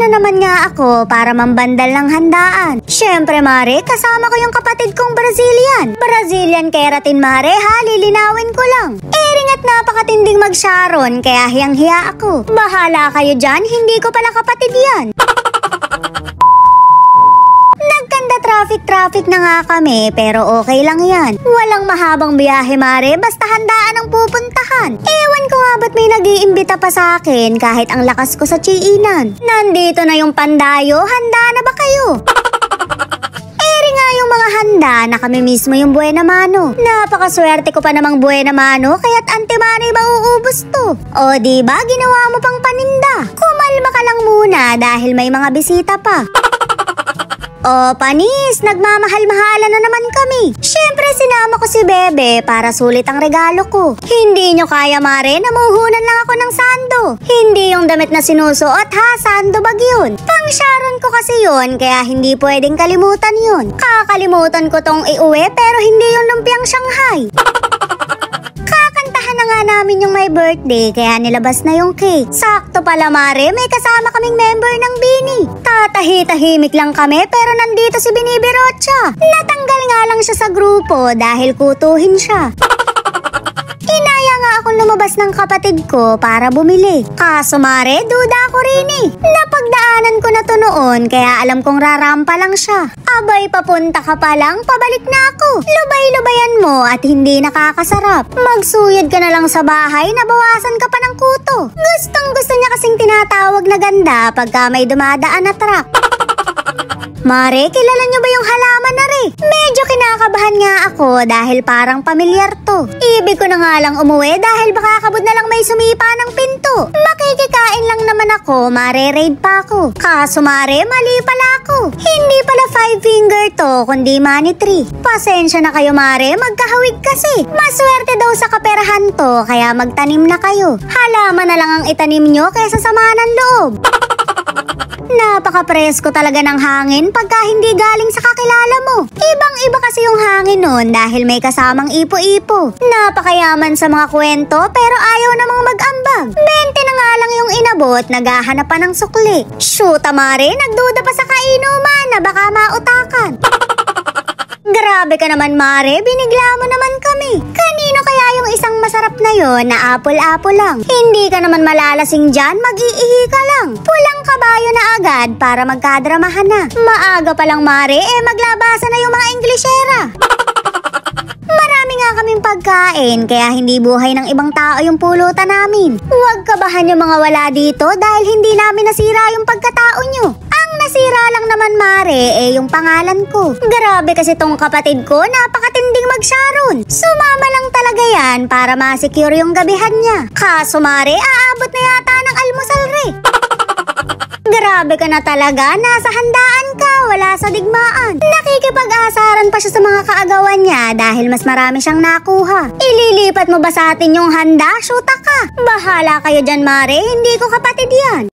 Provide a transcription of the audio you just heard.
na ano naman nga ako para mambandal ng handaan? Siyempre mare, kasama ko yung kapatid kong Brazilian. Brazilian keratin mare ha, lilinawin ko lang. Ering at napakatinding mag-Sharon, kaya hiyang-hiya ako. Bahala kayo dyan, hindi ko pala kapatid yan. traffic-traffic na nga kami pero okay lang yan. Walang mahabang biyahe mare, basta handaan ang pupunta umiimbita pa sa akin kahit ang lakas ko sa chiinan. Nandito na yung pandayo, handa na ba kayo? Eri nga yung mga handa na kami mismo yung buena mano. Napakaswerte ko pa namang buena mano kaya't anti yung mauubos to. O diba ginawa mo pang paninda? Kumalma ka lang muna dahil may mga bisita pa. O, panis, nagmamahal-mahalan na naman kami. Siyempre, sinama ko si Bebe para sulit ang regalo ko. Hindi nyo kaya, Mare, namuhunan lang ako ng sando. Hindi yung damit na sinusuot, ha? Sando bag yun. Pang Sharon ko kasi yun, kaya hindi pwedeng kalimutan yun. Kakalimutan ko tong iuwi, pero hindi yung lumpiang Shanghai namin yung may birthday kaya nilabas na yung cake. Sakto pala mare, may kasama kaming member ng Bini. Tatahi-tahimik lang kami pero nandito si Bini Birocha. Natanggal nga lang siya sa grupo dahil kutuhin siya lumabas ng kapatid ko para bumili. Kaso mare, duda ko rin eh. Napagdaanan ko na to noon kaya alam kong rarampa lang siya. Abay, papunta ka pa lang, pabalik na ako. Lubay-lubayan mo at hindi nakakasarap. Magsuyod ka na lang sa bahay, nabawasan ka pa ng kuto. Gustong gusto niya kasing tinatawag na ganda pagka may dumadaan na truck. Mare, kilala niyo ba yung halaman na re? Medyo kinakabahan nga ako dahil parang pamilyar to. Ibig ko na nga lang umuwi dahil baka kabod na lang may sumipa ng pinto. Makikikain lang naman ako, mare raid pa ako. Kaso mare, mali pala ako. Hindi pala five finger to, kundi money tree. Pasensya na kayo mare, magkahawig kasi. Maswerte daw sa kaperahan to, kaya magtanim na kayo. Halaman na lang ang itanim nyo kaysa samahan ng loob. Napaka-presko talaga ng hangin pagka hindi galing sa kakilala mo. Ibang-iba kasi yung hangin noon dahil may kasamang ipo-ipo. Napakayaman sa mga kwento pero ayaw namang mag-ambag. 20 na nga lang yung inabot, naghahanap pa ng sukli. Shoot, Mare, nagduda pa sa kainuman na baka mautakan. Grabe ka naman, Mare. Binigla mo naman kami. Kanino kaya yung isang masarap na yon na apple-apple lang? Hindi ka naman malalasing dyan, mag-iihi ka lang. Pula tayo na agad para magkadramahan na. Maaga pa lang, mare, eh maglabasa na yung mga Inglesera. Marami nga kaming pagkain kaya hindi buhay ng ibang tao yung pulutan namin. Huwag kabahan yung mga wala dito dahil hindi namin nasira yung pagkatao nyo. Ang nasira lang naman mare eh yung pangalan ko. Grabe kasi tong kapatid ko, napakatinding mag-sharon. Sumama lang talaga yan para masecure yung gabihan niya. Kaso mare, aabot na yata ng almusal re. Grabe ka na talaga, nasa handaan ka, wala sa digmaan. Nakikipag-asaran pa siya sa mga kaagawan niya dahil mas marami siyang nakuha. Ililipat mo ba sa atin yung handa? Shoota ka! Bahala kayo dyan, Mare, hindi ko kapatid yan.